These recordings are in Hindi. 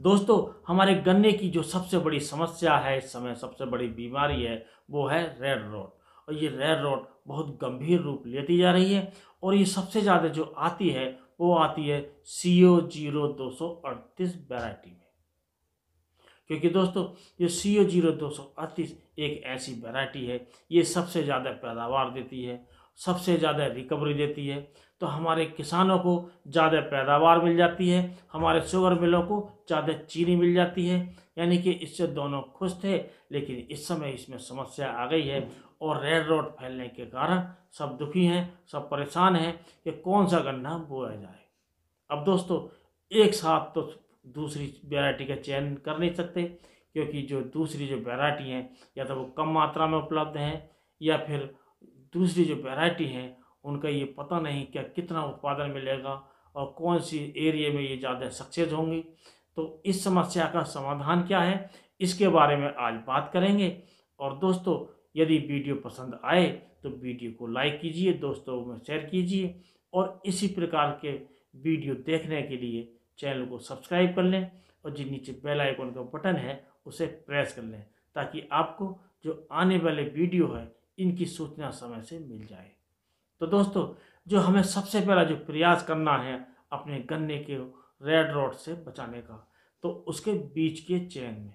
दोस्तों हमारे गन्ने की जो सबसे बड़ी समस्या है इस समय सबसे बड़ी बीमारी है वो है रेड रोड और ये रेड रोड बहुत गंभीर रूप लेती जा रही है और ये सबसे ज़्यादा जो आती है वो आती है सी ओ जीरो दो सौ अड़तीस वेराइटी में क्योंकि दोस्तों ये सी ओ जीरो दो सौ अड़तीस एक ऐसी वेराइटी है ये सबसे ज़्यादा पैदावार देती है सबसे ज़्यादा रिकवरी देती है तो हमारे किसानों को ज़्यादा पैदावार मिल जाती है हमारे शुगर मिलों को ज़्यादा चीनी मिल जाती है यानी कि इससे दोनों खुश थे लेकिन इस समय इसमें समस्या आ गई है और रेड रोड फैलने के कारण सब दुखी हैं सब परेशान हैं कि कौन सा गन्ना बोया जाए अब दोस्तों एक साथ तो दूसरी वेराइटी का चयन कर नहीं सकते क्योंकि जो दूसरी जो वेराइटी हैं या तो वो कम मात्रा में उपलब्ध हैं या फिर दूसरी जो वैरायटी हैं उनका ये पता नहीं क्या कितना उत्पादन मिलेगा और कौन सी एरिए में ये ज़्यादा सक्सेस होंगी तो इस समस्या का समाधान क्या है इसके बारे में आज बात करेंगे और दोस्तों यदि वीडियो पसंद आए तो वीडियो को लाइक कीजिए दोस्तों में शेयर कीजिए और इसी प्रकार के वीडियो देखने के लिए चैनल को सब्सक्राइब कर लें और जो नीचे बेल आइकन का बटन है उसे प्रेस कर लें ताकि आपको जो आने वाले वीडियो है इनकी सूचना समय से मिल जाए तो दोस्तों जो हमें सबसे पहला जो प्रयास करना है अपने गन्ने के रेड रोड से बचाने का तो उसके बीच के चयन में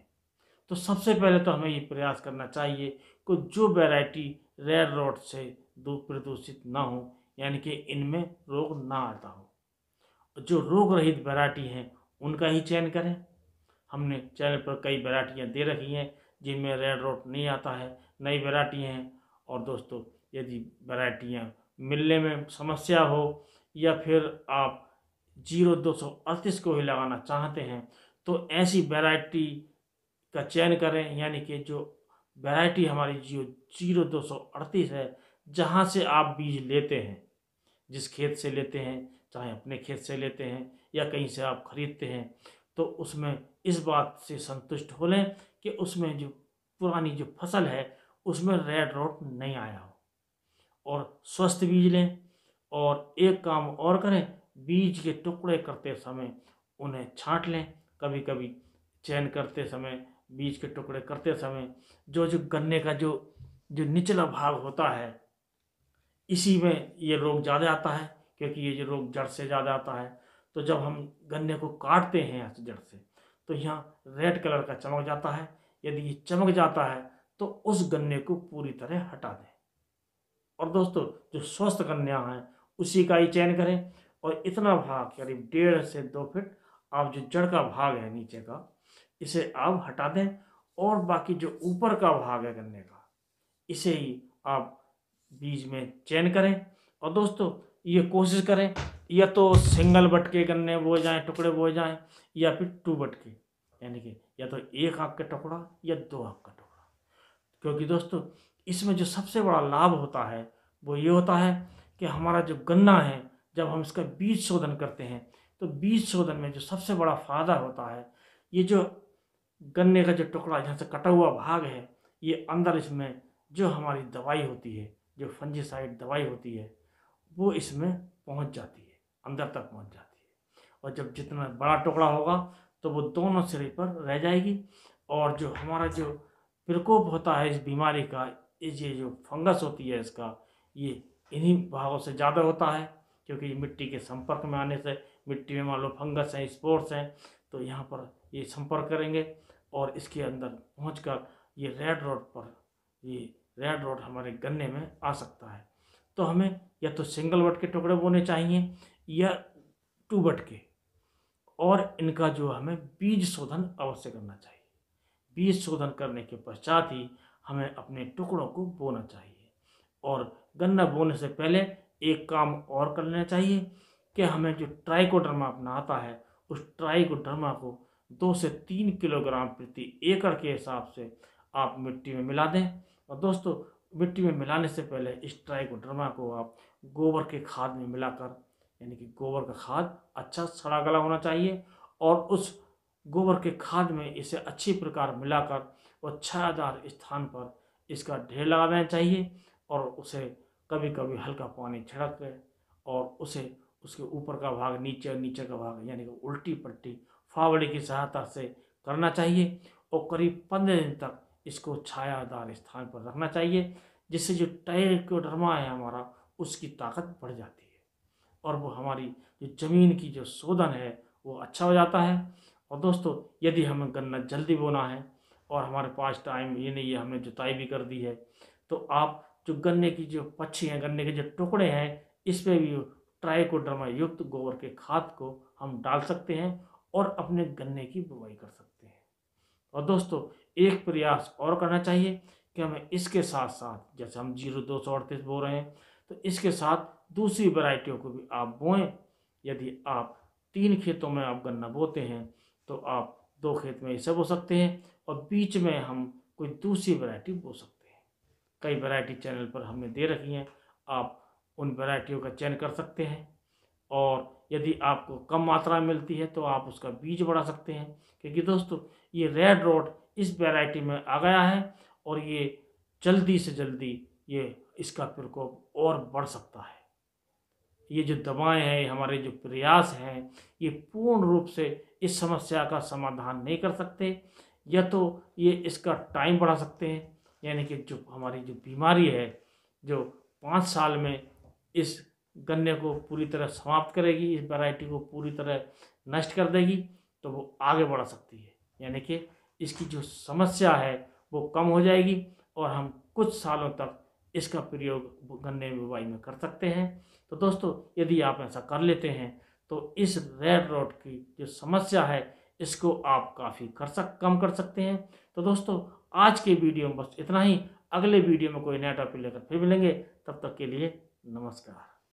तो सबसे पहले तो हमें ये प्रयास करना चाहिए कि जो वैरायटी रेड रोड से प्रदूषित ना हो यानी कि इनमें रोग ना आता हो जो रोग रहित वैरायटी हैं उनका ही चयन करें हमने चैनल पर कई वेराइटियाँ दे रखी हैं जिनमें रेड रोड नहीं आता है नई वैरायटी हैं और दोस्तों यदि वैरायटियाँ मिलने में समस्या हो या फिर आप जीरो दो सौ अड़तीस को ही लगाना चाहते हैं तो ऐसी वैरायटी का चयन करें यानी कि जो वैरायटी हमारी जियो जीरो दो सौ अड़तीस है जहाँ से आप बीज लेते हैं जिस खेत से लेते हैं चाहे अपने खेत से लेते हैं या कहीं से आप ख़रीदते हैं तो उसमें इस बात से संतुष्ट हो लें कि उसमें जो पुरानी जो फसल है उसमें रेड रोट नहीं आया हो और स्वस्थ बीज लें और एक काम और करें बीज के टुकड़े करते समय उन्हें छांट लें कभी कभी चयन करते समय बीज के टुकड़े करते समय जो जो गन्ने का जो जो निचला भाग होता है इसी में ये रोग ज़्यादा आता है क्योंकि ये जो रोग जड़ से ज़्यादा आता है तो जब हम गन्ने को काटते हैं जड़ से तो यहाँ रेड कलर का चमक जाता है यदि ये चमक जाता है तो उस गन्ने को पूरी तरह हटा दें और दोस्तों जो स्वस्थ गन्या है उसी का ही चयन करें और इतना भाग करीब डेढ़ से दो फिट आप जो जड़ का भाग है नीचे का इसे आप हटा दें और बाकी जो ऊपर का भाग है गन्ने का इसे ही आप बीज में चयन करें और दोस्तों ये कोशिश करें या तो सिंगल बट के गन्ने बोए जाएं टुकड़े बोए जाएं या फिर टू बट के यानी कि या तो एक आँख का टुकड़ा या दो आँख का टुकड़ा क्योंकि दोस्तों इसमें जो सबसे बड़ा लाभ होता है वो ये होता है कि हमारा जो गन्ना है जब हम इसका बीज शोधन करते हैं तो बीज शोधन में जो सबसे बड़ा फ़ायदा होता है ये जो गन्ने का जो टुकड़ा जहाँ से कटा हुआ भाग है ये अंदर इसमें जो हमारी दवाई होती है जो फंजीसाइड दवाई होती है वो इसमें पहुँच जाती है अंदर तक पहुँच जाती है और जब जितना बड़ा टुकड़ा होगा तो वो दोनों सिरे पर रह जाएगी और जो हमारा जो प्रकोप होता है इस बीमारी का इस ये जो फंगस होती है इसका ये इन्हीं भागों से ज़्यादा होता है क्योंकि मिट्टी के संपर्क में आने से मिट्टी में मान लो फंगस हैं स्पोर्ट्स हैं तो यहाँ पर ये संपर्क करेंगे और इसके अंदर पहुँच कर ये रेड रोड पर ये रेड रोड हमारे गन्ने में आ सकता है तो हमें या तो सिंगल वट के टुकड़े बोने चाहिए या टू वट के और इनका जो हमें बीज शोधन अवश्य करना चाहिए बीज शोधन करने के पश्चात ही हमें अपने टुकड़ों को बोना चाहिए और गन्ना बोने से पहले एक काम और कर लेना चाहिए कि हमें जो ट्राइकोडर्मा अपना आता है उस ट्राइकोडर्मा को दो से तीन किलोग्राम प्रति एकड़ के हिसाब से आप मिट्टी में मिला दें और दोस्तों मिट्टी में मिलाने से पहले इस ट्राइकोडर्मा को आप गोबर के खाद में मिलाकर यानी कि गोबर का खाद अच्छा सड़ा गला होना चाहिए और उस गोबर के खाद में इसे अच्छी प्रकार मिलाकर व छायादार स्थान पर इसका ढेर लगा देना चाहिए और उसे कभी कभी हल्का पानी छिड़क कर और उसे उसके ऊपर का भाग नीचे और नीचे का भाग यानी कि उल्टी पट्टी फावड़े की सहायता से करना चाहिए और करीब पंद्रह दिन तक इसको छायादार स्थान पर रखना चाहिए जिससे जो टाइकोडर्मा है हमारा उसकी ताकत बढ़ जाती है और वो हमारी जो ज़मीन की जो शोधन है वो अच्छा हो जाता है और दोस्तों यदि हमें गन्ना जल्दी बोना है और हमारे पास टाइम ये नहीं है हमने जुताई भी कर दी है तो आप जो गन्ने की जो पक्षी हैं गन्ने के जो टुकड़े हैं इस पर भी ट्राइकोड्रमा युक्त गोबर के खाद को हम डाल सकते हैं और अपने गन्ने की बुवाई कर सकते हैं और दोस्तों एक प्रयास और करना चाहिए कि हमें इसके साथ साथ जैसे हम जीरो दो सौ अड़तीस बो रहे हैं तो इसके साथ दूसरी वैरायटियों को भी आप बोएं यदि आप तीन खेतों में आप गन्ना बोते हैं तो आप दो खेत में इसे बो सकते हैं और बीच में हम कोई दूसरी वैरायटी बो सकते हैं कई वैरायटी चैनल पर हमने दे रखी हैं आप उन वैरायटियों का चयन कर सकते हैं और यदि आपको कम मात्रा में मिलती है तो आप उसका बीज बढ़ा सकते हैं क्योंकि दोस्तों ये रेड रोड इस वैरायटी में आ गया है और ये जल्दी से जल्दी ये इसका प्रकोप और बढ़ सकता है ये जो दवाएं हैं हमारे जो प्रयास हैं ये पूर्ण रूप से इस समस्या का समाधान नहीं कर सकते या तो ये इसका टाइम बढ़ा सकते हैं यानी कि जो हमारी जो बीमारी है जो पाँच साल में इस गन्ने को पूरी तरह समाप्त करेगी इस वैरायटी को पूरी तरह नष्ट कर देगी तो वो आगे बढ़ा सकती है यानी कि इसकी जो समस्या है वो कम हो जाएगी और हम कुछ सालों तक इसका प्रयोग गन्ने बुवाई में कर सकते हैं तो दोस्तों यदि आप ऐसा कर लेते हैं तो इस रेड रोड की जो समस्या है इसको आप काफ़ी कर सक कम कर सकते हैं तो दोस्तों आज के वीडियो में बस इतना ही अगले वीडियो में कोई नया टॉपिक लेकर फिर मिलेंगे तब तक के लिए नमस्कार